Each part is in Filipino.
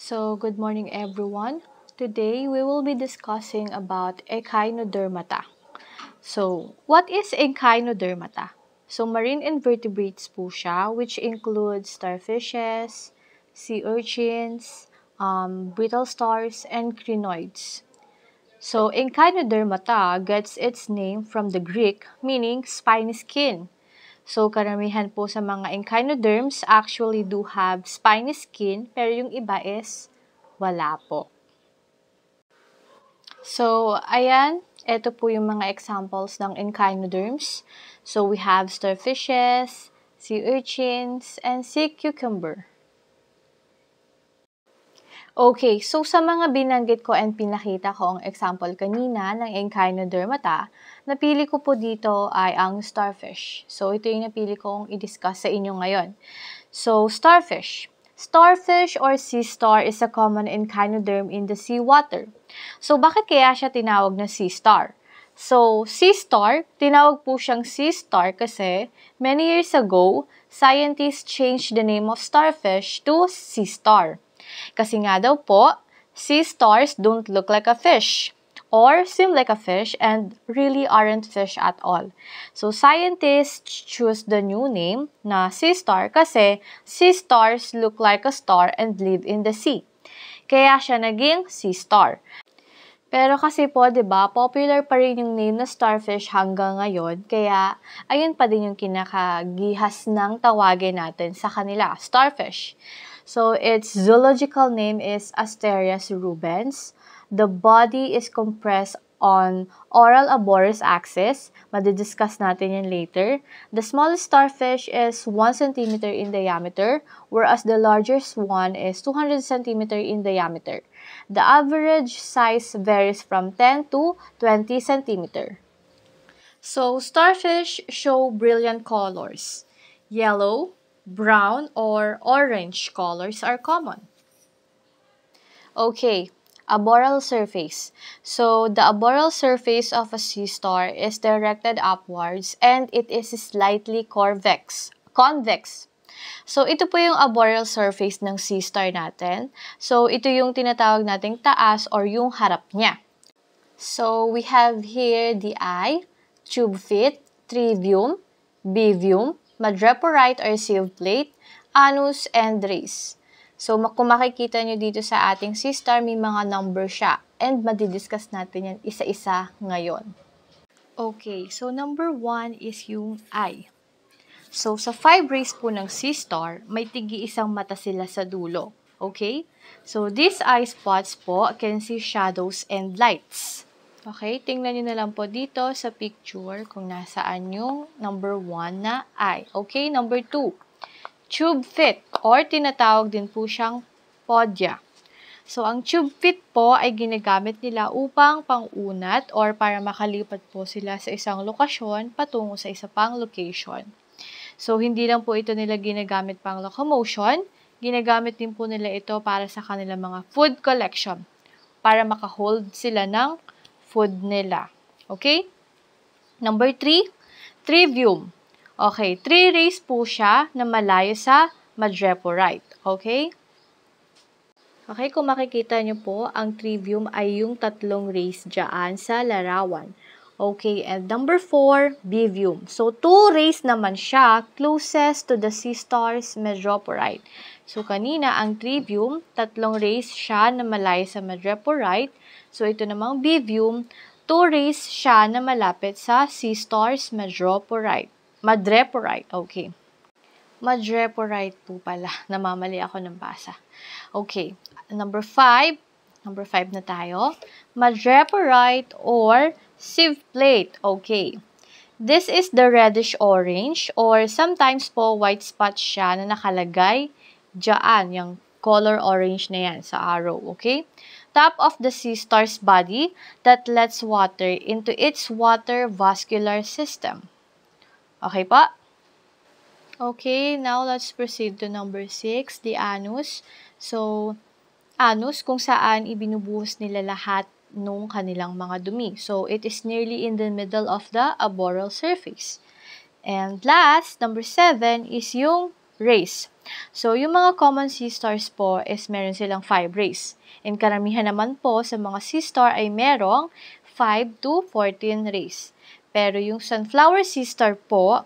So, good morning everyone. Today, we will be discussing about echinodermata. So, what is echinodermata? So, marine invertebrates po siya, which includes starfishes, sea urchins, um, brittle stars, and crinoids. So, echinodermata gets its name from the Greek, meaning spiny skin. So, karamihan po sa mga echinoderms actually do have spiny skin, pero yung iba is wala po. So, ayan, ito po yung mga examples ng echinoderms. So, we have starfishes, sea urchins, and sea cucumber. Okay, so sa mga binanggit ko and pinakita ko ang example kanina ng echinodermata, napili ko po dito ay ang starfish. So, ito yung napili kong i-discuss sa inyo ngayon. So, starfish. Starfish or sea star is a common echinoderm in the seawater. So, bakit kaya siya tinawag na sea star? So, sea star, tinawag po siyang sea star kasi many years ago, scientists changed the name of starfish to sea star. Kasi nga daw po, sea stars don't look like a fish or seem like a fish and really aren't fish at all. So scientists choose the new name na sea star kasi sea stars look like a star and live in the sea. Kaya siya naging sea star. Pero kasi po, 'di ba, popular pa rin yung name na starfish hanggang ngayon. Kaya ayun pa din yung kinakagihas ng tawagin natin sa kanila, starfish. So its zoological name is Asterias rubens the body is compressed on oral aborus axis. Madidiscuss natin yan later. The smallest starfish is 1 cm in diameter, whereas the largest one is 200 cm in diameter. The average size varies from 10 to 20 cm. So, starfish show brilliant colors. Yellow, brown, or orange colors are common. Okay, Aboral surface. So, the aboral surface of a sea star is directed upwards and it is slightly convex. Convex. So, ito po yung aboral surface ng sea star natin. So, ito yung tinatawag nating taas or yung harap niya. So, we have here the eye, tube fit, trivium, bivium, madreporite or sieve plate, anus, and rays. So, kung makikita nyo dito sa ating C-star, may mga number siya. And madidiscuss natin yan isa-isa ngayon. Okay, so number 1 is yung I. So, sa five rays po ng C-star, may tigi-isang mata sila sa dulo. Okay? So, these eye spots po can see shadows and lights. Okay? Tingnan nyo na lang po dito sa picture kung nasaan yung number 1 na eye. Okay? Number 2, tube fit or tinatawag din po siyang podya. So, ang tube fit po ay ginagamit nila upang pangunat or para makalipat po sila sa isang lokasyon patungo sa isa pang location. So, hindi lang po ito nila ginagamit pang locomotion, ginagamit din po nila ito para sa kanilang mga food collection para makahold sila ng food nila. Okay? Number three, trivium. Okay, three rays po siya na malayo sa madreporite. Okay? Okay, kung makikita nyo po, ang trivium ay yung tatlong rays dyan sa larawan. Okay, and number 4, bivium. So, two rays naman siya, closest to the sea stars madreporite. So, kanina, ang trivium, tatlong rays siya na malayo sa madreporite. So, ito namang bivium, two rays siya na malapit sa sea stars madreporite. Madreporite, okay. Madreporite po pala. Namamali ako ng basa. Okay. Number 5. Number 5 na tayo. Madreporite or sieve plate. Okay. This is the reddish-orange or sometimes po white spot siya na nakalagay dyan. Yung color orange na yan sa arrow. Okay. Top of the sea star's body that lets water into its water vascular system. Okay po? Okay, now let's proceed to number 6, the anus. So, anus kung saan ibinubuhos nila lahat nung kanilang mga dumi. So, it is nearly in the middle of the aboral surface. And last, number 7 is yung rays. So, yung mga common sea stars po is meron silang 5 rays. And karamihan naman po sa mga sea star ay merong 5 to 14 rays. Pero yung sunflower sea star po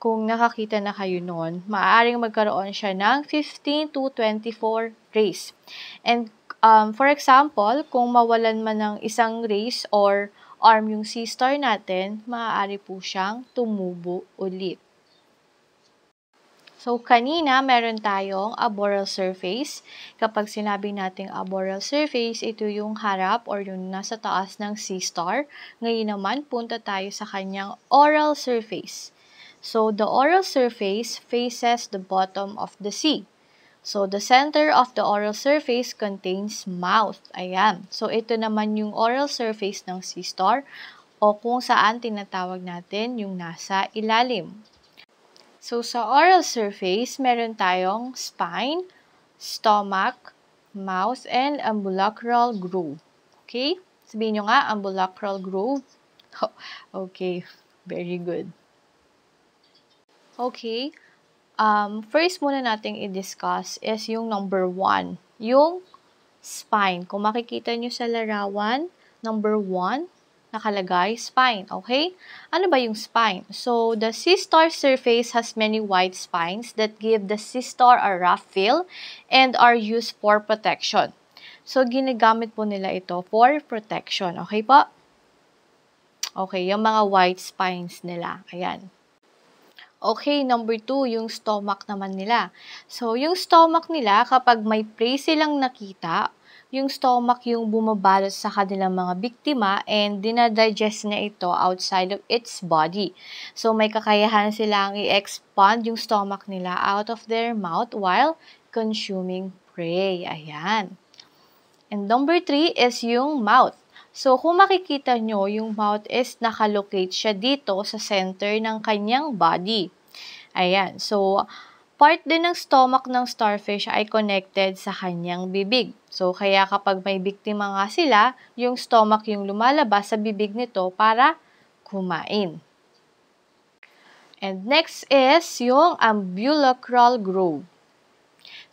kung nakakita na kayo noon, maaaring magkaroon siya ng 15 to 24 rays. And um, for example, kung mawalan man ng isang rays or arm yung C-star natin, maaari po siyang tumubo ulit. So, kanina meron tayong arboreal surface. Kapag sinabi nating arboreal surface, ito yung harap or yung nasa taas ng sea star. Ngayon naman, punta tayo sa kanyang oral surface. So the oral surface faces the bottom of the sea. So the center of the oral surface contains mouth. Ayan. So ito naman yung oral surface ng sea star o kung saan tinatawag natin yung nasa ilalim. So sa oral surface, meron tayong spine, stomach, mouth, and ambulacral groove. Okay? Sabihin nyo nga, ambulacral groove. okay, very good. Okay. Um, first muna nating i-discuss is yung number 1, yung spine. Kung makikita nyo sa larawan, number 1, nakalagay spine, okay? Ano ba yung spine? So, the C-star surface has many white spines that give the C-star a rough feel and are used for protection. So, ginagamit po nila ito for protection, okay po? Okay, yung mga white spines nila. Ayan. Okay, number two, yung stomach naman nila. So, yung stomach nila, kapag may prey silang nakita, yung stomach yung bumabalot sa kanilang mga biktima and dinadigest niya ito outside of its body. So, may kakayahan silang i-expand yung stomach nila out of their mouth while consuming prey. Ayan. And number three is yung mouth. So, kung makikita nyo, yung mouth is nakalocate siya dito sa center ng kanyang body. Ayan. So, part din ng stomach ng starfish ay connected sa kanyang bibig. So, kaya kapag may biktima nga sila, yung stomach yung lumalabas sa bibig nito para kumain. And next is yung ambulacral groove.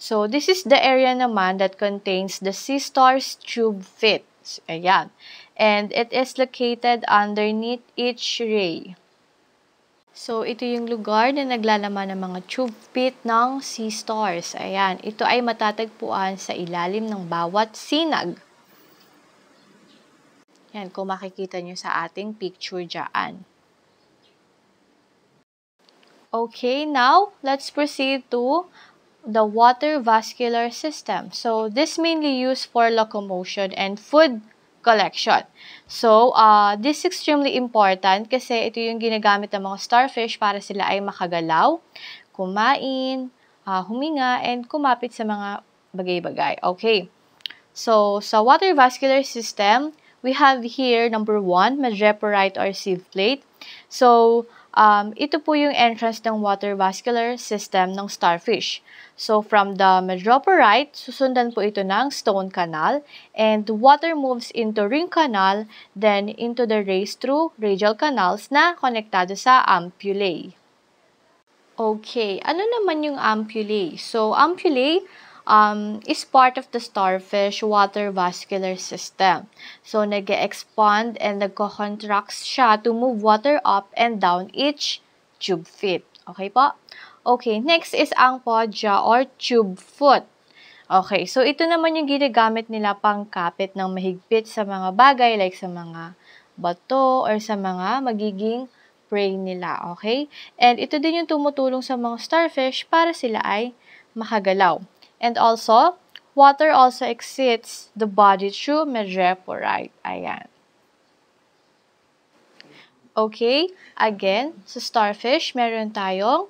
So, this is the area naman that contains the sea star's tube feet. Ayan. And it is located underneath each ray. So, ito yung lugar na naglalaman ng mga tube pit ng sea stars. Ayan, ito ay matatagpuan sa ilalim ng bawat sinag. Yan, kung makikita nyo sa ating picture dyan. Okay, now, let's proceed to the water vascular system. So this mainly used for locomotion and food collection. So, uh, this is extremely important kasi ito yung ginagamit ng mga starfish para sila ay makagalaw, kumain, uh, huminga, and kumapit sa mga bagay-bagay. Okay. So, sa water vascular system, we have here number one, madreporite or sieve plate. So, Um, ito po yung entrance ng water vascular system ng starfish. So from the madroporite, susundan po ito ng stone canal and water moves into ring canal then into the race through radial canals na konektado sa ampullae. Okay, ano naman yung ampullae? So, ampullae um, is part of the starfish water vascular system. So, nag expand and nagko-contracts siya to move water up and down each tube feet. Okay po? Okay, next is ang podja or tube foot. Okay, so ito naman yung ginagamit nila pang kapit ng mahigpit sa mga bagay like sa mga bato or sa mga magiging prey nila, okay? And ito din yung tumutulong sa mga starfish para sila ay makagalaw. And also, water also exits the body through megaporite. Ayan. Okay, again, sa starfish, meron tayong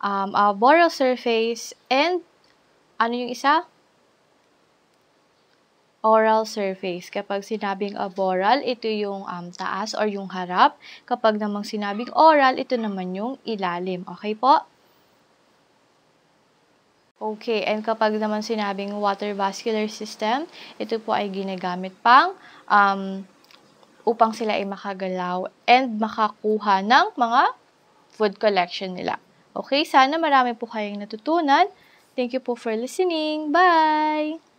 um, uh, boreal surface and ano yung isa? oral surface. Kapag sinabing aboral, ito yung um, taas or yung harap. Kapag namang sinabing oral, ito naman yung ilalim. Okay po? Okay, and kapag naman sinabing water vascular system, ito po ay ginagamit pang um, upang sila ay makagalaw and makakuha ng mga food collection nila. Okay, sana marami po kayong natutunan. Thank you po for listening. Bye!